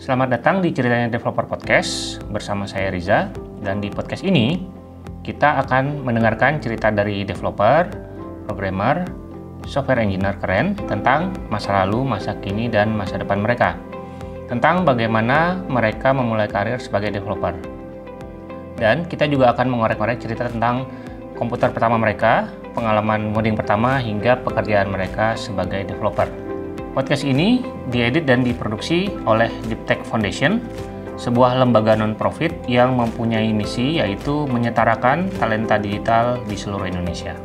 Selamat datang di Ceritanya Developer Podcast bersama saya Riza dan di podcast ini kita akan mendengarkan cerita dari developer, programmer, software engineer keren tentang masa lalu, masa kini dan masa depan mereka. Tentang bagaimana mereka memulai karir sebagai developer. Dan kita juga akan mengorek-ngorek cerita tentang komputer pertama mereka, pengalaman coding pertama hingga pekerjaan mereka sebagai developer. Podcast ini diedit dan diproduksi oleh Deep Tech Foundation, sebuah lembaga non-profit yang mempunyai misi yaitu menyetarakan talenta digital di seluruh Indonesia.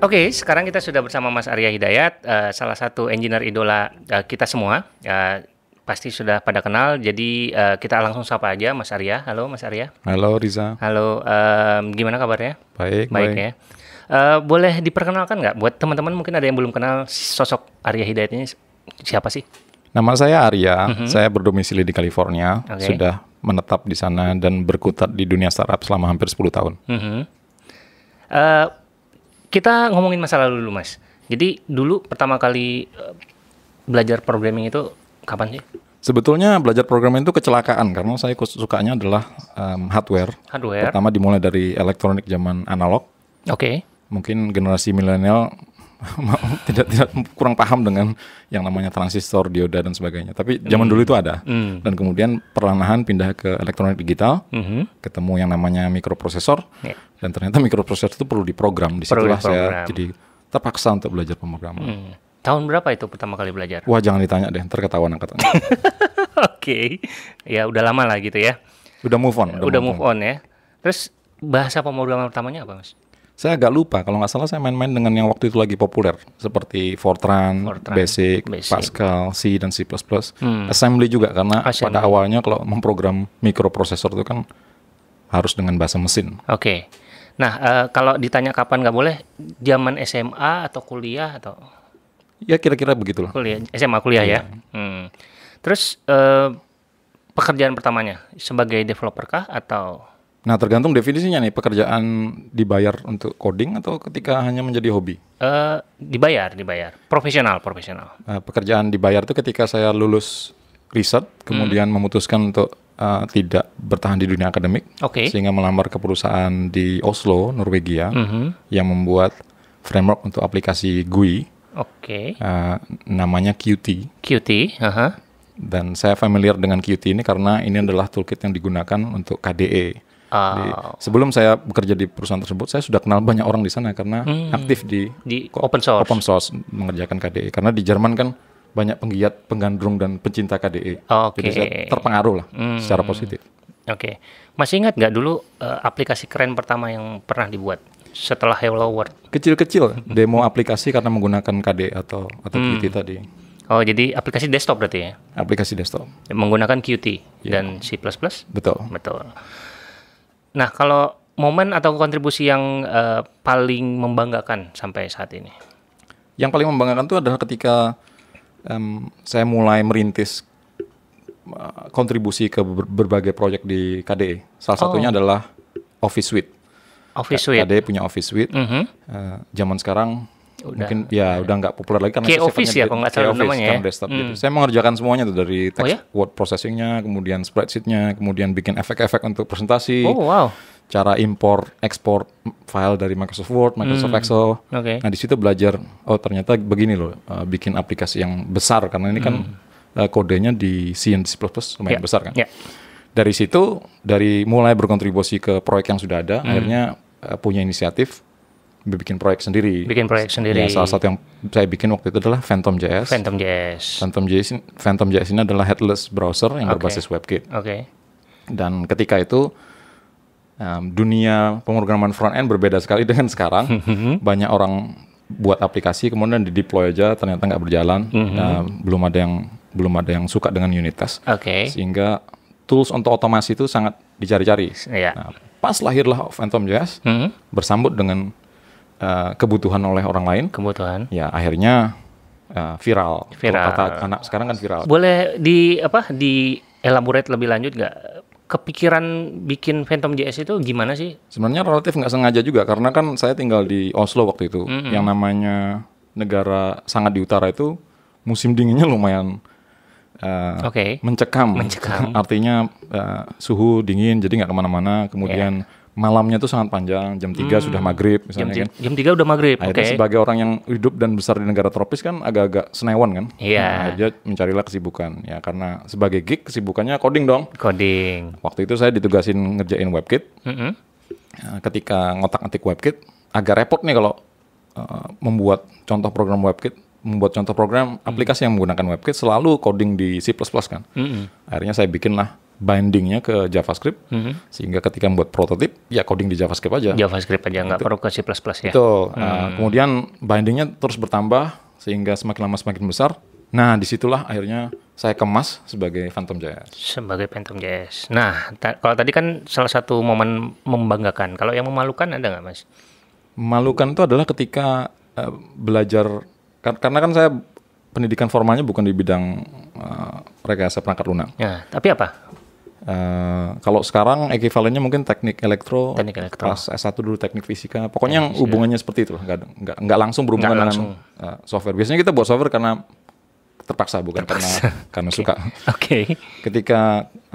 Oke, okay, sekarang kita sudah bersama Mas Arya Hidayat, uh, salah satu engineer idola uh, kita semua. Uh, pasti sudah pada kenal, jadi uh, kita langsung sapa aja Mas Arya. Halo Mas Arya. Halo Riza. Halo, um, gimana kabarnya? Baik, baik. baik. ya. Eh, boleh diperkenalkan nggak buat teman-teman mungkin ada yang belum kenal sosok Arya Hidayat ini siapa sih? Nama saya Arya, mm-hmm. saya berdomisili di California, okay. sudah menetap di sana dan berkutat di dunia startup selama hampir 10 tahun. Mm-hmm. Uh, kita ngomongin masa lalu dulu mas. Jadi dulu pertama kali uh, belajar programming itu kapan sih? Sebetulnya belajar programming itu kecelakaan karena saya sukanya adalah um, hardware. Hardware. Pertama dimulai dari elektronik zaman analog. Oke. Okay mungkin generasi milenial tidak tidak kurang paham dengan yang namanya transistor, dioda dan sebagainya. Tapi zaman mm. dulu itu ada. Mm. Dan kemudian perlahan-lahan pindah ke elektronik digital, mm -hmm. ketemu yang namanya mikroprosesor. Yeah. Dan ternyata mikroprosesor itu perlu diprogram. Di perlu diprogram. saya jadi terpaksa untuk belajar pemrograman. Mm. Tahun berapa itu pertama kali belajar? Wah, jangan ditanya deh, ntar ketahuan angkatannya. Oke. okay. Ya udah lama lah gitu ya. Udah move on. Udah, udah move on. on ya. Terus bahasa pemrograman pertamanya apa, Mas? Saya agak lupa kalau nggak salah saya main-main dengan yang waktu itu lagi populer seperti Fortran, Fortran Basic, Basic, Pascal, C dan C++. Hmm. Assembly juga karena Assembly. pada awalnya kalau memprogram mikroprosesor itu kan harus dengan bahasa mesin. Oke. Okay. Nah, uh, kalau ditanya kapan nggak boleh, zaman SMA atau kuliah atau Ya kira-kira begitulah. Kuliah, SMA kuliah ya. Iya. Hmm. Terus uh, pekerjaan pertamanya sebagai developer kah atau Nah, tergantung definisinya nih pekerjaan dibayar untuk coding atau ketika hanya menjadi hobi? Uh, dibayar, dibayar. Profesional, profesional. Uh, pekerjaan dibayar itu ketika saya lulus riset, kemudian hmm. memutuskan untuk uh, tidak bertahan di dunia akademik, okay. sehingga melamar ke perusahaan di Oslo, Norwegia, mm -hmm. yang membuat framework untuk aplikasi GUI. Oke. Okay. Uh, eh, namanya Qt. Qt. Uh -huh. Dan saya familiar dengan Qt ini karena ini adalah toolkit yang digunakan untuk KDE Oh. Di, sebelum saya bekerja di perusahaan tersebut, saya sudah kenal banyak orang di sana karena hmm. aktif di, di open source. Open source mengerjakan KDE karena di Jerman kan banyak penggiat, penggandrung dan pencinta KDE. Okay. Jadi saya terpengaruh lah hmm. secara positif. Oke. Okay. Masih ingat nggak dulu uh, aplikasi keren pertama yang pernah dibuat setelah Hello World? Kecil-kecil demo aplikasi karena menggunakan KDE atau atau hmm. Qt tadi. Oh, jadi aplikasi desktop berarti ya? Aplikasi desktop. Menggunakan Qt yeah. dan C++? Betul. Betul. Nah, kalau momen atau kontribusi yang uh, paling membanggakan sampai saat ini? Yang paling membanggakan itu adalah ketika um, saya mulai merintis eh, kontribusi ke berbagai proyek di KDE. Salah oh. satunya adalah Office Suite. Office Suite. KDE punya Office Suite. Mm -hmm. uh, zaman sekarang Udah. Mungkin ya udah nggak populer lagi karena K-Office ya kalau nggak salah namanya kan ya. Desktop gitu. hmm. gitu. Saya mengerjakan semuanya tuh dari oh, text oh, ya? word processingnya, kemudian spreadsheetnya, kemudian bikin efek-efek untuk presentasi. Oh wow. Cara import, export file dari Microsoft Word, Microsoft hmm. Excel. Okay. Nah di situ belajar, oh ternyata begini loh, eh, bikin aplikasi yang besar karena ini kan uh, kodenya di C dan C++ lumayan yeah. besar kan. Yeah. Dari situ, dari mulai berkontribusi ke proyek yang sudah ada, hmm. akhirnya eh, punya inisiatif bikin proyek sendiri. Bikin proyek ya, sendiri. Ya, salah satu yang saya bikin waktu itu adalah Phantom JS. Phantom JS. Phantom JS, Phantom JS ini adalah headless browser yang okay. berbasis WebKit. Oke. Okay. Dan ketika itu um, dunia pemrograman front end berbeda sekali dengan sekarang. Mhm. Banyak orang buat aplikasi kemudian di deploy aja ternyata nggak berjalan, mm -hmm. um, belum ada yang belum ada yang suka dengan unit test. Oke. Okay. Sehingga tools untuk otomasi itu sangat dicari-cari. Yeah. Nah, pas lahirlah Phantom JS mm -hmm. bersambut dengan uh, kebutuhan oleh orang lain. Kebutuhan. Ya akhirnya uh, viral. Viral. Kata anak sekarang kan viral. Boleh di apa di elaborate lebih lanjut nggak? Kepikiran bikin Phantom JS itu gimana sih? Sebenarnya relatif nggak sengaja juga karena kan saya tinggal di Oslo waktu itu. Mm -hmm. Yang namanya negara sangat di utara itu musim dinginnya lumayan uh, eh, okay. mencekam. mencekam. Artinya uh, suhu dingin jadi nggak kemana-mana. Kemudian yeah malamnya itu sangat panjang jam tiga hmm. sudah maghrib misalnya jam, kan jam 3 udah maghrib nah, oke. okay. sebagai orang yang hidup dan besar di negara tropis kan agak-agak senewan kan iya yeah. nah, mencarilah kesibukan ya karena sebagai geek kesibukannya coding dong coding waktu itu saya ditugasin ngerjain webkit mm -hmm. ketika ngotak ngetik webkit agak repot nih kalau uh, membuat contoh program webkit membuat contoh program aplikasi yang menggunakan WebKit selalu coding di C++ kan. Mm -hmm. Akhirnya saya bikin lah bindingnya ke JavaScript mm-hmm. sehingga ketika membuat prototip ya coding di JavaScript aja JavaScript aja nggak perlu ke C++ ya itu nah, hmm. Nah, kemudian bindingnya terus bertambah sehingga semakin lama semakin besar nah disitulah akhirnya saya kemas sebagai Phantom JS sebagai Phantom JS nah ta- kalau tadi kan salah satu momen membanggakan kalau yang memalukan ada nggak mas memalukan itu adalah ketika uh, belajar kar- karena kan saya pendidikan formalnya bukan di bidang uh, rekayasa perangkat lunak. Ya, tapi apa Uh, kalau sekarang ekivalennya mungkin teknik elektro, teknik elektro. S1 dulu teknik fisika. Pokoknya ya, yang hubungannya seperti itu, nggak, nggak, nggak langsung berhubungan nggak langsung. dengan uh, software. Biasanya kita buat software karena terpaksa, bukan terpaksa. karena karena okay. suka. Oke. Okay. Ketika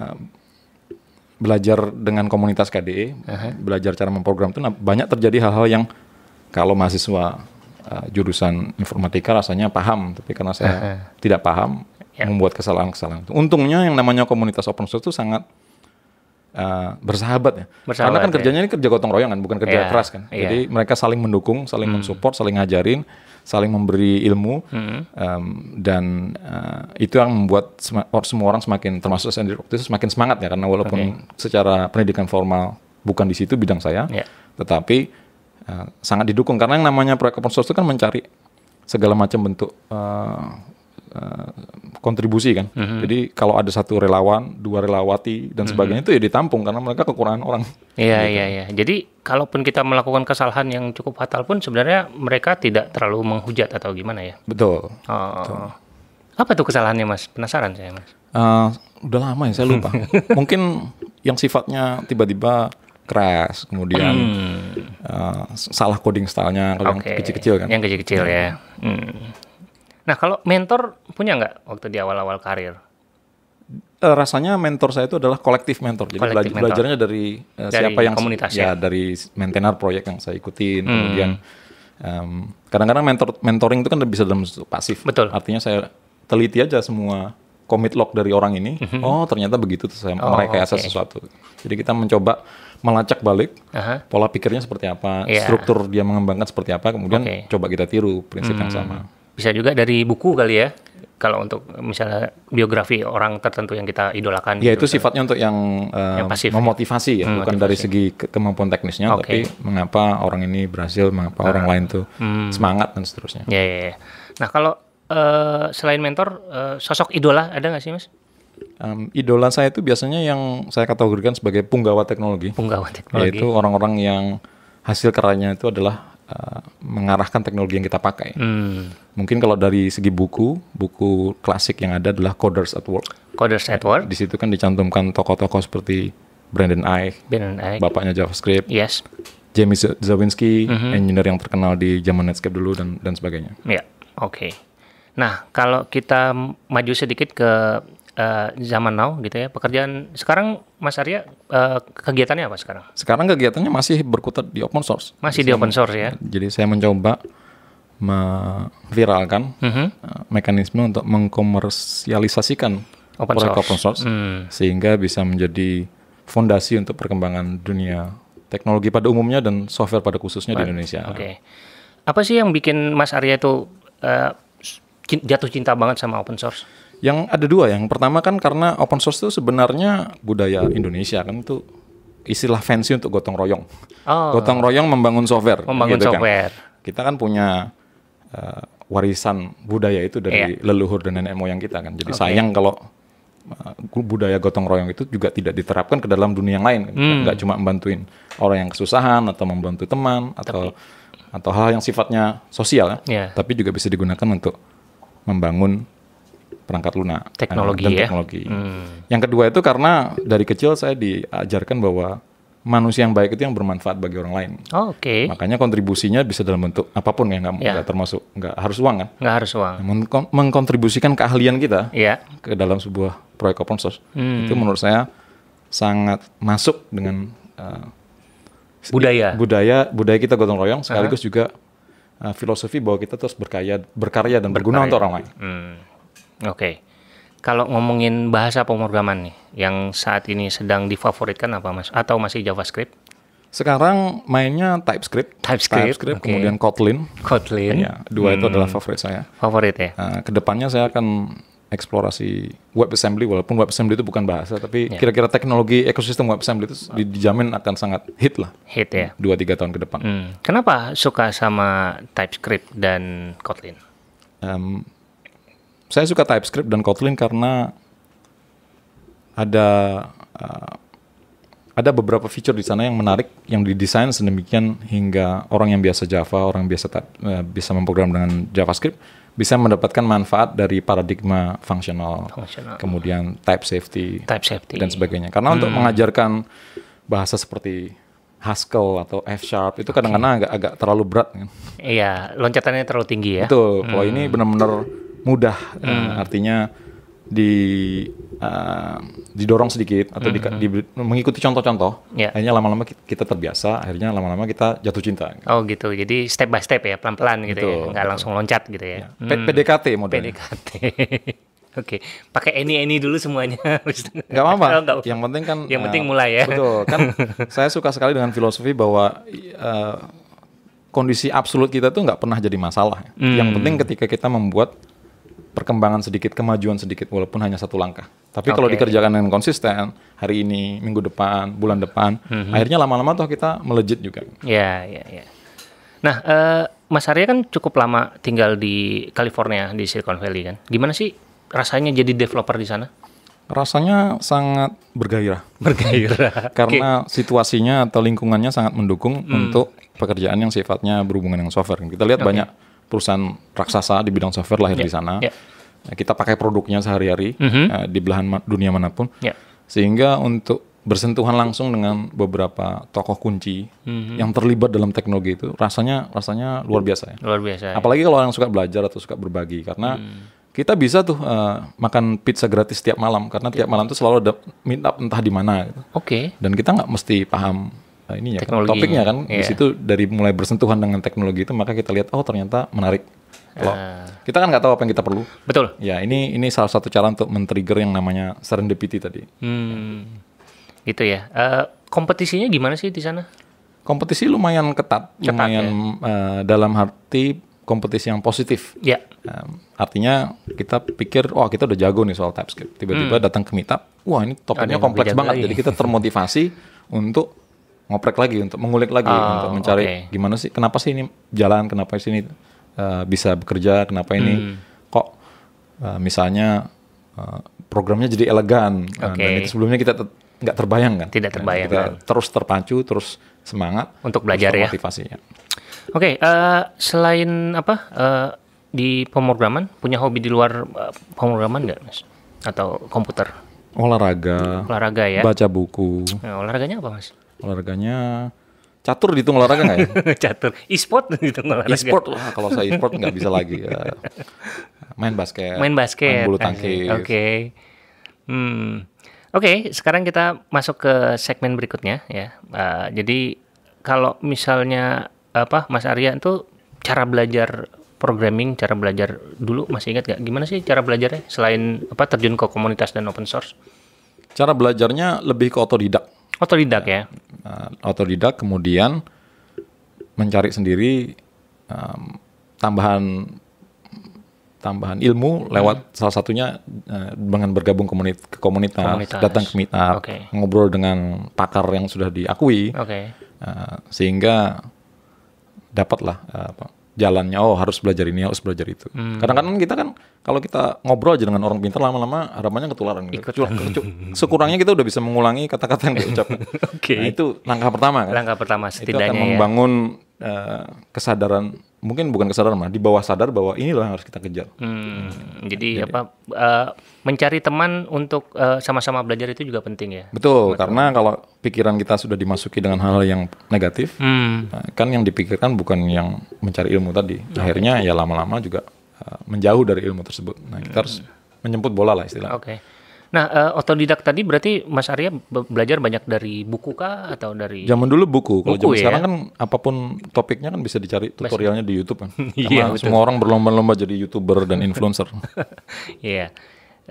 uh, belajar dengan komunitas KDE, uh -huh. belajar cara memprogram itu nah, banyak terjadi hal-hal yang kalau mahasiswa uh, jurusan informatika rasanya paham, tapi karena saya uh -huh. tidak paham, yeah. membuat kesalahan-kesalahan. Untungnya yang namanya komunitas open source itu sangat uh, bersahabat ya. Bersahabat, Karena kan ya. kerjanya ini kerja gotong royong kan, bukan kerja yeah. keras kan. Yeah. Jadi mereka saling mendukung, saling hmm. mensupport, saling ngajarin, saling memberi ilmu hmm. um, dan uh, itu yang membuat oh, semua orang semakin termasuk sendiri waktu itu semakin semangat ya karena walaupun okay. secara pendidikan formal bukan di situ bidang saya, yeah. tetapi uh, sangat didukung karena yang namanya proyek open source itu kan mencari segala macam bentuk uh, kontribusi kan. Mm-hmm. Jadi kalau ada satu relawan, dua relawati dan mhm. sebagainya mm-hmm. itu ya ditampung karena mereka kekurangan orang. Iya gitu. iya iya. Jadi kalaupun kita melakukan kesalahan yang cukup fatal pun sebenarnya mereka tidak terlalu menghujat atau gimana ya. Betul. Oh. oh Betul. Oh. Apa tuh kesalahannya Mas? Penasaran saya Mas. Uh, udah lama ya saya lupa. Mungkin yang sifatnya tiba-tiba keras, kemudian hmm. uh, salah coding stylenya kalau okay. yang kecil-kecil kan. Yang kecil-kecil ya. Hmm. Nah kalau mentor punya nggak waktu di awal-awal karir? Eh, rasanya mentor saya itu adalah kolektif mentor. Jadi kolektif mentor. belajarnya dari, uh, dari siapa yang komunitas ya, ya, dari maintainer proyek yang saya ikutin. Hmm. Kemudian kadang kadang-kadang mentor mentoring itu kan bisa dalam pasif. Betul. Artinya saya teliti aja semua commit log dari orang ini. Mm-hmm. Oh, ternyata begitu tuh saya oh, mereka okay. sesuatu. Jadi kita mencoba melacak balik uh-huh. pola pikirnya seperti apa, yeah. struktur dia mengembangkan seperti apa, kemudian okay. coba kita tiru prinsip hmm. yang sama bisa juga dari buku kali ya kalau untuk misalnya biografi orang tertentu yang kita idolakan ya gitu, itu sifatnya untuk yang, uh, yang eh, pasif. Ya? memotivasi ya hmm, bukan dari segi kemampuan teknisnya okay. tapi mengapa orang ini berhasil mengapa nah. orang lain tuh hmm. semangat dan seterusnya ya, ya, ya. nah kalau uh, selain mentor uh, sosok idola ada nggak sih mas Um, idola saya itu biasanya yang saya kategorikan sebagai punggawa teknologi. Punggawa teknologi. Yaitu orang-orang yang hasil kerjanya itu adalah Eh, mengarahkan teknologi yang kita pakai. Hmm. Mungkin kalau dari segi buku, buku klasik yang ada adalah Coders at Work. Coders at Work. Di situ kan dicantumkan tokoh-tokoh seperti Brandon Eich, Brandon Eich, bapaknya JavaScript. Yes. James Zawinski, mm -hmm. engineer yang terkenal di zaman Netscape dulu dan dan sebagainya. Ya, yeah. oke. Okay. Nah, kalau kita maju sedikit ke uh, zaman now gitu ya pekerjaan sekarang Mas Arya uh, kegiatannya apa sekarang? Sekarang kegiatannya masih berkutat di open source. Masih jadi di open source ya. Jadi saya mencoba memviralkan mm -hmm. mekanisme untuk mengkomersialisasikan open source, open source mm. sehingga bisa menjadi fondasi untuk perkembangan dunia teknologi pada umumnya dan software pada khususnya But, di Indonesia. Oke. Okay. Apa sih yang bikin Mas Arya itu uh, jatuh cinta banget sama open source? Yang ada dua, yang pertama kan karena open source itu sebenarnya budaya Indonesia kan itu istilah fancy untuk gotong royong. Oh. Gotong royong membangun software. Membangun gitu kan. software. Kan. Kita kan punya uh, warisan budaya itu dari yeah. leluhur dan nenek moyang kita kan. Jadi okay. sayang kalau eh, budaya gotong royong itu juga tidak diterapkan ke dalam dunia yang lain. Kan. Hmm. cuma membantuin orang yang kesusahan atau membantu teman atau Tapi, atau hal yang sifatnya sosial kan. ya. Yeah. Tapi juga bisa digunakan untuk membangun perangkat lunak. Teknologi dan ya. Teknologi. Hmm. Yang kedua itu karena dari kecil saya diajarkan bahwa manusia yang baik itu yang bermanfaat bagi orang lain. Oh, Oke. Okay. Makanya kontribusinya bisa dalam bentuk apapun yang nggak yeah. termasuk nggak harus uang kan? Nggak harus uang. Meng mengkontribusikan keahlian kita yeah. ke dalam sebuah proyek open source hmm. itu menurut saya sangat masuk dengan uh, budaya budaya budaya kita gotong royong sekaligus uh -huh. juga uh, filosofi bahwa kita terus berkarya berkarya dan berkarya. berguna untuk orang lain. Hmm. Oke. Okay. Kalau ngomongin bahasa pemrograman nih, yang saat ini sedang difavoritkan apa mas? Atau masih JavaScript? Sekarang mainnya TypeScript, TypeScript, TypeScript okay. kemudian Kotlin. Kotlin. Ya, dua hmm. itu adalah favorit saya. Favorit ya. Uh, kedepannya saya akan eksplorasi WebAssembly walaupun WebAssembly itu bukan bahasa tapi yeah. kira-kira teknologi ekosistem WebAssembly itu dijamin akan sangat hit lah hit ya dua tiga tahun ke depan. Hmm. Kenapa suka sama TypeScript dan Kotlin? Um, saya suka TypeScript dan Kotlin karena ada uh, ada beberapa fitur di sana yang menarik yang didesain sedemikian hingga orang yang biasa Java, orang yang biasa uh, bisa memprogram dengan JavaScript bisa mendapatkan manfaat dari paradigma fungsional, kemudian type safety, type safety dan sebagainya. Karena hmm. untuk mengajarkan bahasa seperti Haskell atau F sharp itu kadang-kadang okay. agak agak terlalu berat kan. Iya, loncatannya terlalu tinggi ya. Betul. Kalau hmm. ini benar-benar mudah hmm. uh, artinya di uh, didorong sedikit atau mm -hmm. di, di, mengikuti contoh-contoh, yeah. akhirnya lama-lama kita terbiasa, akhirnya lama-lama kita jatuh cinta. Oh gitu, jadi step by step ya, pelan-pelan gitu, gitu ya, nggak langsung loncat gitu ya. Yeah. Hmm. PDKT modelnya. PDKT. Oke, okay. pakai ini ini dulu semuanya. Gak apa-apa. yang penting kan. Yang uh, penting eh, mulai ya. Betul. Kan saya suka sekali dengan filosofi bahwa uh, kondisi absolut kita tuh nggak pernah jadi masalah. Hmm. Yang penting ketika kita membuat perkembangan sedikit, kemajuan sedikit, walaupun hanya satu langkah. Tapi okay. kalau dikerjakan dengan konsisten, hari ini, minggu depan, bulan depan, mm-hmm. akhirnya lama-lama toh kita melejit juga. Iya, iya, iya. Nah, uh, Mas Arya kan cukup lama tinggal di California, di Silicon Valley kan. Gimana sih rasanya jadi developer di sana? Rasanya sangat bergairah. Bergairah. Karena okay. situasinya atau lingkungannya sangat mendukung mm. untuk pekerjaan yang sifatnya berhubungan dengan software. Kita lihat okay. banyak perusahaan raksasa di bidang software lahir yeah. di ya, sana. Yeah. Ya. Kita pakai produknya sehari-hari mm -hmm. uh, di belahan ma dunia manapun. Yeah. Sehingga untuk bersentuhan langsung dengan beberapa tokoh kunci mm-hmm. yang terlibat dalam teknologi itu rasanya rasanya luar biasa ya. Luar biasa. Ya. Apalagi kalau orang suka belajar atau suka berbagi karena mm. kita bisa tuh uh, makan pizza gratis tiap malam karena tiap ya. malam tuh selalu ada meet entah di mana gitu. Oke. Okay. Dan kita nggak mesti paham Nah, ininya kan, topiknya kan yeah. di iya. situ dari mulai bersentuhan dengan teknologi itu maka kita lihat oh ternyata menarik uh. kita kan nggak tahu apa yang kita perlu betul ya ini ini salah satu cara untuk men-trigger yang namanya serendipity tadi hmm. Ya. gitu ya uh, kompetisinya gimana sih di sana kompetisi lumayan ketat, ketat ya? lumayan ya? uh, dalam arti kompetisi yang positif ya uh, artinya kita pikir wah oh, kita udah jago nih soal TypeScript tiba-tiba hmm. datang ke meetup wah ini topiknya kompleks banget lagi. jadi kita termotivasi untuk ngoprek lagi untuk mengulik lagi oh, untuk mencari okay. gimana sih kenapa sih ini jalan kenapa sih ini uh, bisa bekerja kenapa ini hmm. kok uh, misalnya uh, programnya jadi elegan okay. dan itu sebelumnya kita nggak terbayang kan tidak kan, terbayang kita ya. terus terpacu terus semangat untuk belajar terus ya motivasinya oke okay, uh, selain apa uh, di pemrograman punya hobi di luar uh, pemrograman nggak mas atau komputer olahraga olahraga ya baca buku nah, olahraganya apa mas Olahraganya catur dihitung olahraga nggak ya? catur, e-sport dihitung olahraga. E-sport lah, kalau saya e-sport nggak bisa lagi. Ya. Main basket. Main basket. Main bulu tangkis. Oke. Okay. Hmm. Oke, okay, sekarang kita masuk ke segmen berikutnya ya. Uh, jadi kalau misalnya apa Mas Arya itu cara belajar programming, cara belajar dulu masih ingat nggak? Gimana sih cara belajarnya selain apa terjun ke komunitas dan open source? Cara belajarnya lebih ke otodidak Otodidak ya. Uh, kemudian mencari sendiri um, tambahan tambahan ilmu lewat hmm. salah satunya uh, dengan bergabung komunit ke komunitas, komunitas, datang ke meetup, okay. ngobrol dengan pakar yang sudah diakui, okay. uh, eh, sehingga dapatlah uh, jalannya oh harus belajar ini harus belajar itu hmm. kadang-kadang kita kan kalau kita ngobrol aja dengan orang pintar lama-lama harapannya ketularan gitu. Ikut. Cuk, sekurangnya kita udah bisa mengulangi kata-kata yang diucapkan okay. nah itu langkah pertama kan langkah pertama setidaknya itu akan ya. membangun ya. uh, kesadaran mungkin bukan kesadaran mah di bawah sadar bahwa ini loh yang harus kita kejar. Hmm, hmm. Jadi, jadi apa uh, mencari teman untuk eh, sama-sama uh, belajar itu juga penting ya. Betul, betul. karena kalau pikiran kita sudah dimasuki dengan hal yang negatif, hmm. Nah, kan yang dipikirkan bukan yang mencari ilmu tadi. Nah, Akhirnya ya lama-lama juga uh, menjauh dari ilmu tersebut. Nah, kita hmm. harus menjemput bola lah istilahnya. Oke. Okay. Nah, uh, otodidak tadi berarti Mas Arya be belajar banyak dari buku kah atau dari Zaman dulu buku. Kalau zaman ya? sekarang kan apapun topiknya kan bisa dicari tutorialnya di YouTube kan. Iya, semua orang berlomba-lomba jadi YouTuber dan influencer. Iya. yeah.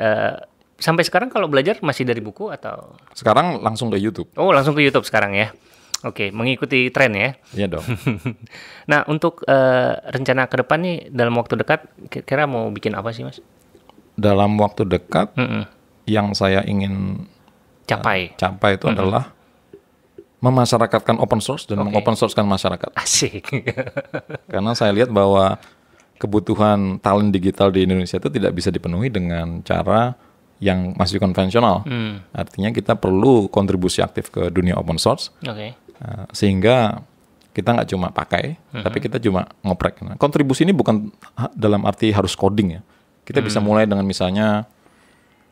uh, sampai sekarang kalau belajar masih dari buku atau Sekarang langsung ke YouTube. Oh, langsung ke YouTube sekarang ya. Oke, okay, mengikuti tren ya. Iya dong. nah, untuk uh, rencana ke depan nih dalam waktu dekat kira-kira mau bikin apa sih, Mas? Dalam waktu dekat, mm -mm yang saya ingin capai uh, capai itu hmm. adalah memasyarakatkan open source dan okay. mengopen sourcekan masyarakat. Asik. Karena saya lihat bahwa kebutuhan talent digital di Indonesia itu tidak bisa dipenuhi dengan cara yang masih konvensional. Hmm. Artinya kita perlu kontribusi aktif ke dunia open source. Okay. Uh, eh, sehingga kita nggak cuma pakai, hmm tapi kita cuma ngoprek. Nah, kontribusi ini bukan dalam arti harus coding ya. Kita hmm. bisa mulai dengan misalnya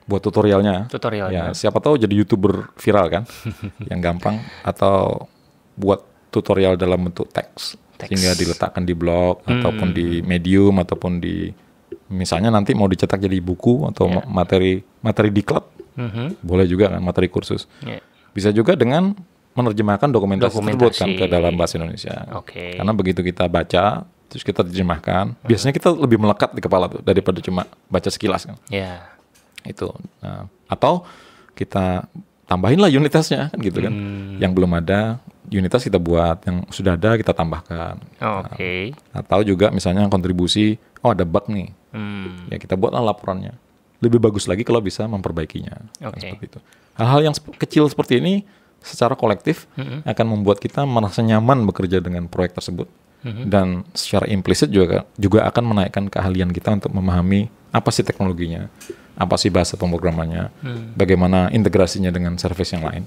buat tutorialnya. Tutorialnya. Ya, siapa tahu jadi youtuber viral kan, yang gampang atau buat tutorial dalam bentuk teks, teks. sehingga diletakkan di blog hmm. ataupun di medium ataupun di misalnya nanti mau dicetak jadi buku atau yeah. materi materi klub mm -hmm. boleh juga kan materi kursus. Yeah. Bisa juga dengan menerjemahkan dokumentasi, dokumentasi. tersebut kan ke dalam bahasa Indonesia. Okay. Karena begitu kita baca terus kita terjemahkan, biasanya kita lebih melekat di kepala tuh daripada cuma baca sekilas kan. Yeah itu nah, atau kita tambahin lah unitasnya kan gitu kan hmm. yang belum ada unitas kita buat yang sudah ada kita tambahkan oh, oke okay. Nah, atau juga misalnya kontribusi oh ada bug nih hmm. ya kita buatlah laporannya lebih bagus lagi kalau bisa memperbaikinya nah, okay. kan, seperti itu hal-hal yang sep kecil seperti ini secara kolektif -hmm. akan membuat kita merasa nyaman bekerja dengan proyek tersebut hmm. dan secara implisit juga juga akan menaikkan keahlian kita untuk memahami apa sih teknologinya apa sih bahasa pemrogramannya, hmm. bagaimana integrasinya dengan service yang lain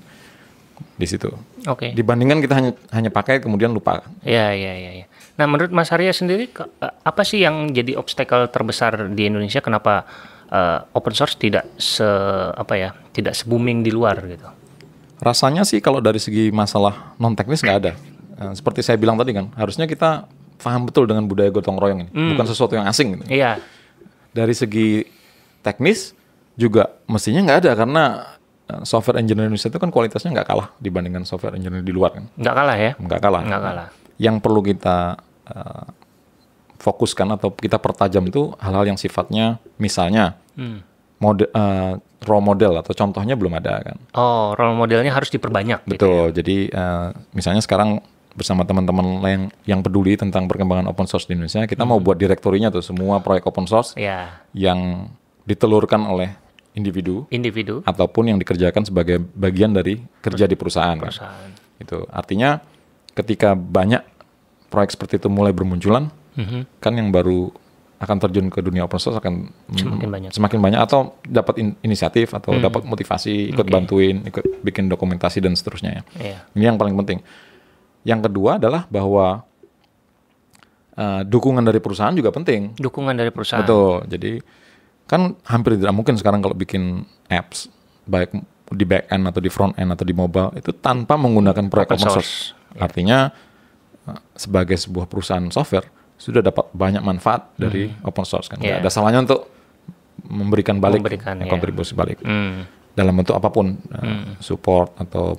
di situ. Oke. Okay. Dibandingkan kita hanya hanya pakai kemudian lupa. Iya iya iya. Ya. Nah menurut Mas Arya sendiri eh, apa sih yang jadi obstacle terbesar di Indonesia kenapa uh, open source tidak se apa ya tidak se booming di luar gitu? Rasanya sih kalau dari segi masalah non teknis nggak ada. Eh, seperti saya bilang tadi kan harusnya kita paham betul dengan budaya gotong royong ini, hmm. bukan sesuatu yang asing. Gitu. Iya. Dari segi teknis juga mestinya nggak ada karena eh, software engineer Indonesia itu kan kualitasnya nggak kalah dibandingkan software engineer di luar kan. Nggak kalah ya? Nggak kalah. Nggak kalah. Yang perlu kita uh, fokuskan atau kita pertajam itu hal-hal yang sifatnya misalnya hmm. mode, uh, role model atau contohnya belum ada kan. Oh, role modelnya harus diperbanyak. Gitu Betul. Gitu ya? Jadi uh, misalnya sekarang bersama teman-teman yang yang peduli tentang perkembangan open source di Indonesia, kita hmm. mau buat direktorinya tuh semua proyek open source yeah. yang ditelurkan oleh individu, individu ataupun yang dikerjakan sebagai bagian dari kerja di perusahaan. perusahaan. Kan? Itu artinya ketika banyak proyek seperti itu mulai bermunculan, mm-hmm. kan yang baru akan terjun ke dunia open source akan semakin banyak, semakin banyak atau dapat in, inisiatif atau mm. dapat motivasi, ikut okay. bantuin, ikut bikin dokumentasi dan seterusnya ya. Yeah. Ini yang paling penting. Yang kedua adalah bahwa uh, dukungan dari perusahaan juga penting. Dukungan dari perusahaan. Betul. Jadi kan hampir tidak mungkin sekarang kalau bikin apps baik di back end atau di front end atau di mobile itu tanpa menggunakan proyek open source. source. Artinya eh, sebagai sebuah perusahaan software sudah dapat banyak manfaat hmm. dari open source kan. Yeah. Gak iya. ada salahnya untuk memberikan balik memberikan, ya, iya. kontribusi yeah. balik. Hmm. Dalam bentuk apapun eh, hmm. support atau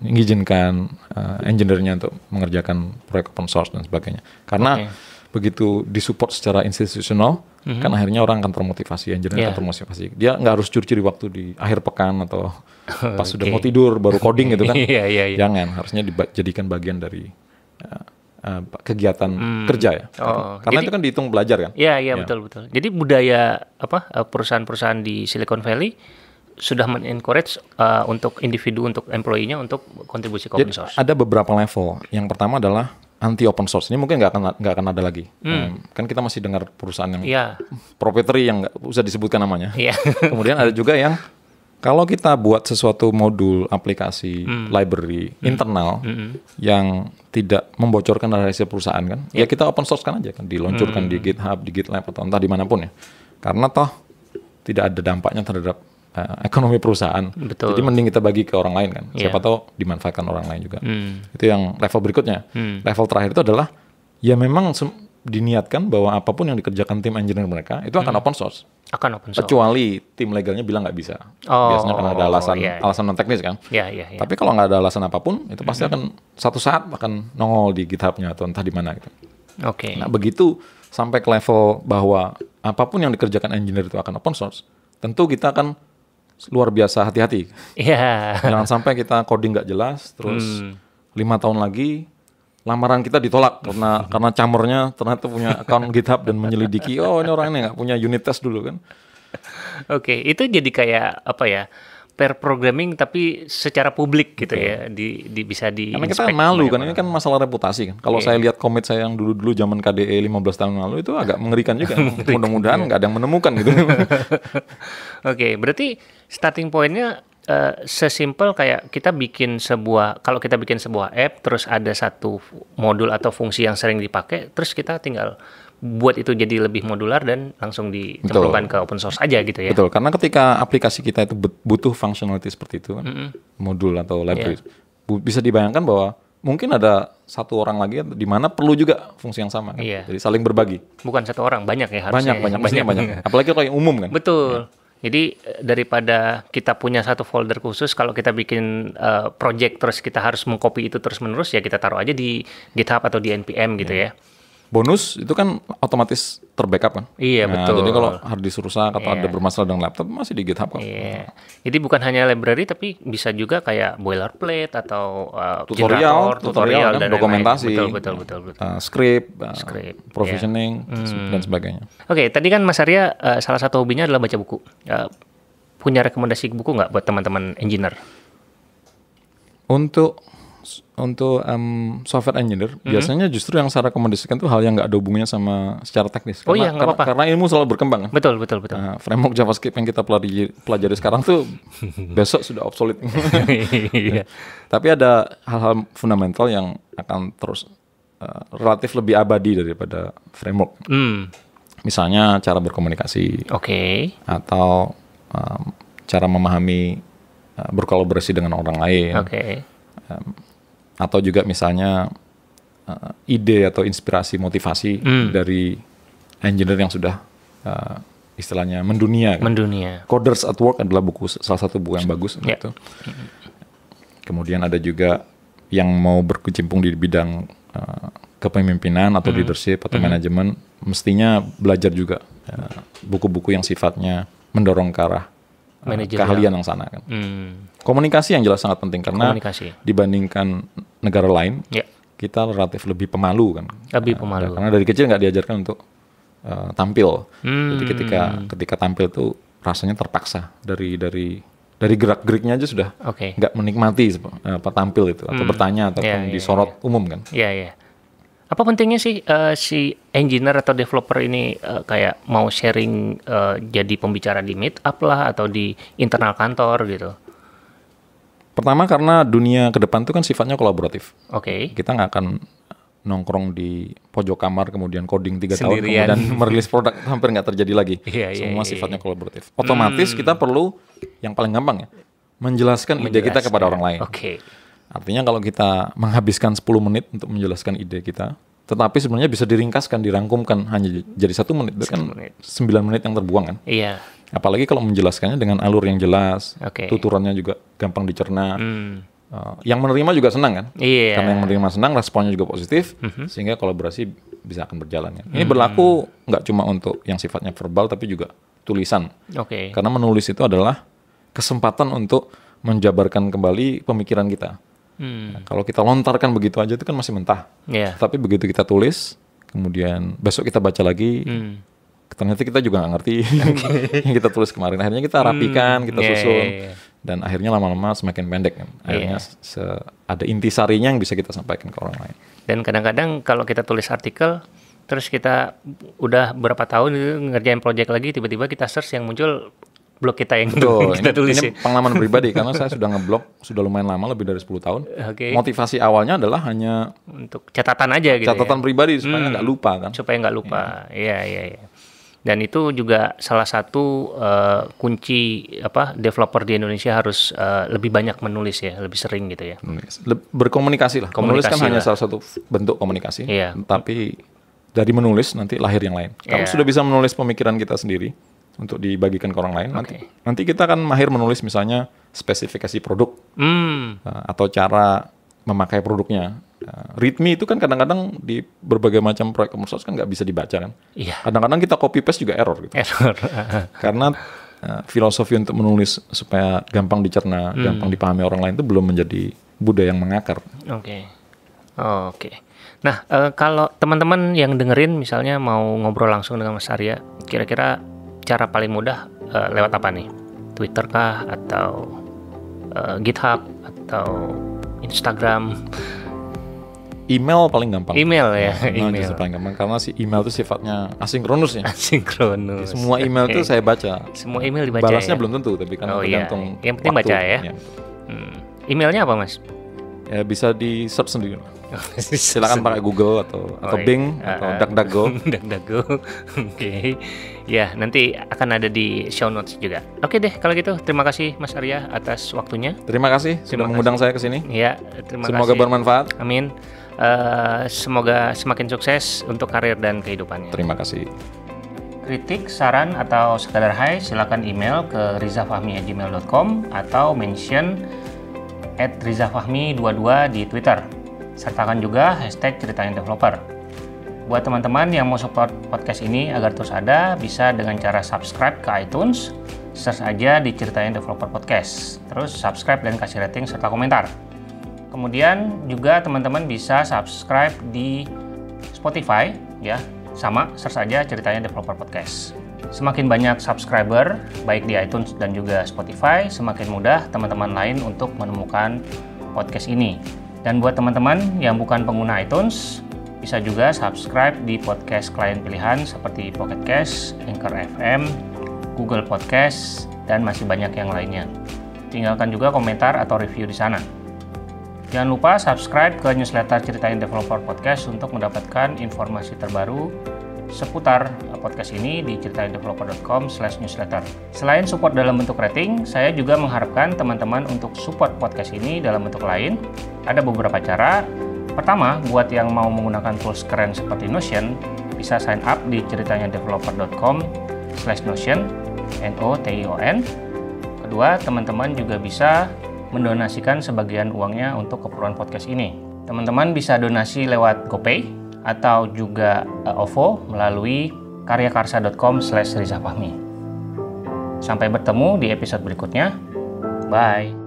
mengizinkan uh, engineer-nya untuk mengerjakan proyek open source dan sebagainya. Karena okay begitu disupport secara institusional mm-hmm. kan akhirnya orang akan termotivasi yang jadinya yeah. akan iya. termotivasi dia nggak harus curi-curi waktu di akhir pekan atau pas okay. sudah mau tidur baru coding gitu kan yeah, yeah, yeah. jangan harusnya dijadikan bagian dari uh, kegiatan mm. kerja ya oh. karena, jadi, itu kan dihitung belajar kan iya iya yeah. betul betul jadi budaya apa eh, perusahaan-perusahaan di Silicon Valley sudah men-encourage uh, untuk individu untuk employee-nya untuk kontribusi open source. Jadi, ada beberapa level. Yang pertama adalah anti open source ini mungkin nggak akan nggak akan ada lagi hmm. kan kita masih dengar perusahaan yang yeah. proprietary yang nggak usah disebutkan namanya yeah. kemudian ada juga yang kalau kita buat sesuatu modul aplikasi hmm. library hmm. internal hmm. hmm. yang tidak membocorkan rahasia perusahaan kan yeah. ya iya. kita open source kan aja kan diluncurkan hmm. di GitHub di GitLab atau entah dimanapun ya karena toh tidak ada dampaknya terhadap uh, ekonomi perusahaan. Betul. Jadi mending kita bagi ke orang lain kan. Yeah. Siapa tahu dimanfaatkan orang lain juga. Hmm. Itu yang level berikutnya. Hmm. Level terakhir itu adalah ya memang diniatkan bahwa apapun yang dikerjakan tim engineer mereka itu akan hmm. open source. Akan open source. Kecuali tim legalnya bilang nggak bisa. Oh, Biasanya karena ada alasan yeah, iya. alasan non teknis kan. Iya yeah, iya. Yeah, yeah. Tapi kalau nggak ada alasan apapun itu pasti hmm. akan satu saat akan nongol di GitHub-nya atau entah di mana gitu. Oke. Okay. Nah begitu sampai ke level bahwa apapun yang dikerjakan engineer itu akan open source, tentu kita akan luar biasa hati-hati. Yeah. Jangan sampai kita coding nggak jelas, terus hmm. lima tahun lagi lamaran kita ditolak karena karena camernya ternyata punya account GitHub dan menyelidiki, oh ini orang ini nggak punya unit test dulu kan. Oke, okay, itu jadi kayak apa ya? per programming tapi secara publik gitu okay. ya di, di bisa di karena kita malu kan ini kan masalah reputasi kan kalau okay. Iya. saya lihat komit saya yang dulu dulu zaman KDE 15 tahun lalu itu agak mengerikan juga mudah-mudahan nggak ada yang menemukan gitu oke okay, berarti starting pointnya uh, sesimpel kayak kita bikin sebuah kalau kita bikin sebuah app terus ada satu modul atau fungsi yang sering dipakai terus kita tinggal buat itu jadi lebih modular dan langsung dicemplungkan ke open source aja gitu ya. Betul, karena ketika aplikasi kita itu butuh functionality seperti itu kan, mm -hmm. modul atau library, iya. yeah. bisa dibayangkan bahwa mungkin ada satu orang lagi di mana perlu juga fungsi yang sama kan. Yeah. Jadi saling berbagi. Bukan satu orang, banyak ya harusnya. Banyak, ya. banyak, banyak, banyak. banyak. Apalagi kalau yang umum kan. Betul. Ya jadi eh, daripada kita punya satu folder khusus, kalau kita bikin uh, project terus kita harus mengcopy itu terus menerus ya kita taruh aja di GitHub atau di npm gitu yeah. ya bonus itu kan otomatis terbackup kan. Iya nah, betul. Jadi kalau hard disk rusak atau yeah. ada iya. bermasalah dengan laptop masih di GitHub kan. Iya. Yeah. Jadi bukan hanya library tapi bisa juga kayak boilerplate atau uh, tutorial, generator, tutorial, tutorial dan dokumentasi, lain. betul betul betul, betul. Uh, script, uh, script, ya. provisioning yeah. hmm. dan sebagainya. Oke, okay, tadi kan Mas Arya uh, salah satu hobinya adalah baca buku. Uh, punya rekomendasi buku nggak buat teman-teman engineer? Untuk untuk um, software engineer mm -hmm. biasanya justru yang saya rekomendasikan tuh hal yang nggak ada hubungannya sama secara teknis. Oh iya, karena, apa -apa. karena ilmu selalu berkembang. Kan? Betul betul betul. Nah, framework JavaScript yang kita pelajari, pelajari sekarang tuh besok sudah obsolete. ya. Tapi ada hal-hal fundamental yang akan terus uh, relatif lebih abadi daripada framework. Mm. Misalnya cara berkomunikasi. Oke. Okay. Atau um, cara memahami eh, berkolaborasi dengan orang lain. Okay atau juga misalnya uh, ide atau inspirasi motivasi hmm. dari engineer yang sudah uh, istilahnya mendunia. Kan? Mendunia. Coders at Work adalah buku salah satu buku yang bagus yeah. gitu. Kemudian ada juga yang mau berkecimpung di bidang uh, kepemimpinan atau mm. leadership atau mm. manajemen mestinya belajar juga buku-buku uh, yang sifatnya mendorong ke arah Ah, Managerial. keahlian yang sana kan. Hmm. Komunikasi yang jelas sangat penting karena Komunikasi. dibandingkan negara lain ya. kita relatif lebih pemalu kan. Lebih ya, pemalu. Karena dari kecil nggak diajarkan untuk uh, tampil. Hmm. Jadi ketika ketika tampil itu rasanya terpaksa dari dari dari gerak-geriknya aja sudah nggak okay. menikmati eh, apa tampil itu atau hmm. bertanya atau yeah, yeah, ya, disorot yeah. umum kan. Iya iya apa pentingnya sih uh, si engineer atau developer ini uh, kayak mau sharing uh, jadi pembicara di meet up lah atau di internal kantor gitu? Pertama karena dunia ke depan itu kan sifatnya kolaboratif. Oke. Okay. Kita nggak akan nongkrong di pojok kamar kemudian coding tiga tahun kemudian merilis produk hampir nggak terjadi lagi. Yeah, yeah, Semua yeah, iya. sifatnya kolaboratif. Otomatis hmm. kita perlu yang paling gampang ya menjelaskan, menjelaskan ide kita kepada orang lain. Oke. Okay Artinya kalau kita menghabiskan 10 menit untuk menjelaskan ide kita, tetapi sebenarnya bisa diringkaskan, dirangkumkan hanya jadi satu menit. Itu kan menit. 9 menit yang terbuang kan? Iya. Apalagi kalau menjelaskannya dengan alur yang jelas, okay. tuturannya juga gampang dicerna. Hmm. Uh, yang menerima juga senang kan? Iya. Karena yang menerima senang, responnya juga positif, mm -hmm. sehingga kolaborasi bisa akan berjalan. Ya. Ini mm. berlaku nggak cuma untuk yang sifatnya verbal, tapi juga tulisan. Oke. Okay. Karena menulis itu adalah kesempatan untuk menjabarkan kembali pemikiran kita. Hmm. Nah, kalau kita lontarkan begitu aja itu kan masih mentah. Yeah. Tapi begitu kita tulis, kemudian besok kita baca lagi, hmm. ternyata kita juga nggak ngerti yang kita tulis kemarin. Akhirnya kita rapikan, hmm. kita iya, susun, yeah, yeah. dan akhirnya lama-lama semakin pendek kan. Akhirnya yeah. Iya. ada intisarinya yang bisa kita sampaikan ke orang lain. Dan kadang-kadang kalau kita tulis artikel, terus kita udah berapa tahun ngerjain project lagi, tiba-tiba kita search yang muncul blog kita yang Betul. kita ini, tulis. Ini ya. pengalaman pribadi karena saya sudah ngeblok sudah lumayan lama lebih dari 10 tahun. Okay. Motivasi awalnya adalah hanya untuk catatan aja gitu. Ya. Catatan ya? pribadi supaya hmm. nggak hmm. lupa kan. Supaya nggak lupa. Iya iya iya. Ya. Dan itu juga salah satu uh, kunci apa developer di Indonesia harus uh, lebih banyak menulis ya, lebih sering gitu ya. Berkomunikasi lah. Komunikasi menulis kan lah. hanya salah satu bentuk komunikasi. Iya. Tapi dari menulis nanti lahir yang lain. Kamu yeah. sudah bisa menulis pemikiran kita sendiri, untuk dibagikan ke orang lain. Okay. Nanti, nanti kita akan mahir menulis misalnya spesifikasi produk hmm. Eh, atau cara memakai produknya. Eh, Readme itu kan kadang-kadang di berbagai macam proyek komersial kan nggak bisa dibaca kan. Iya. Kadang-kadang kita copy paste juga error gitu. Error. Karena uh, filosofi untuk menulis supaya gampang dicerna, hmm. gampang dipahami orang lain itu belum menjadi budaya yang mengakar. Oke. Okay. Oke. Okay. Nah, uh, kalau teman-teman yang dengerin misalnya mau ngobrol langsung dengan Mas Arya, kira-kira cara paling mudah uh, lewat apa nih? Twitter kah atau uh, GitHub atau Instagram? Email paling gampang. Email ya. Nah, email, email. paling gampang karena si email itu sifatnya asinkronus ya. Asinkronus. Semua email itu saya baca. Semua email dibaca. Balasnya ya? belum tentu, tapi kan oh, iya. tergantung. Iya. Yang penting waktu. baca ya. Iya. Hmm. Emailnya apa mas? Ya, bisa di search sendiri. Silakan pakai Google atau oh, atau oh, Bing uh, atau DuckDuckGo. DuckDuckGo. Oke. Okay. Ya, nanti akan ada di show notes juga. Oke deh kalau gitu terima kasih Mas Arya atas waktunya. Terima kasih terima sudah mengundang saya ke sini. Iya, terima Semoga kasih. Semoga bermanfaat. Amin. Uh, semoga semakin sukses untuk karir dan kehidupannya. Terima kasih. Kritik, saran, atau sekadar hai silakan email ke rizafahmi@gmail.com atau mention at rizafahmi22 di Twitter. Sertakan juga hashtag ceritain developer. Buat teman-teman yang mau support podcast ini agar terus ada, bisa dengan cara subscribe ke iTunes, search aja di Ceritain Developer Podcast. Terus subscribe dan kasih rating serta komentar. Kemudian juga teman-teman bisa subscribe di Spotify ya, sama search aja Ceritanya Developer Podcast. Semakin banyak subscriber, baik di iTunes dan juga Spotify, semakin mudah teman-teman lain untuk menemukan podcast ini. Dan buat teman-teman yang bukan pengguna iTunes, bisa juga subscribe di podcast klien pilihan seperti Pocket Cast, Anchor FM, Google Podcast, dan masih banyak yang lainnya. Tinggalkan juga komentar atau review di sana. Jangan lupa subscribe ke newsletter Ceritain Developer Podcast untuk mendapatkan informasi terbaru seputar eh, podcast ini di ceritaindeveloper.com slash newsletter. Selain support dalam bentuk rating, saya juga mengharapkan teman-teman untuk support podcast ini dalam bentuk lain. Ada beberapa cara. Pertama, buat yang mau menggunakan tools keren seperti Notion, bisa sign up di ceritanyadeveloper.com slash Notion, N-O-T-I-O-N. Kedua, teman-teman juga bisa mendonasikan sebagian uangnya untuk keperluan podcast ini. Teman-teman bisa donasi lewat GoPay atau juga eh, OVO melalui karyakarsa.com slash Sampai bertemu di episode berikutnya. Bye.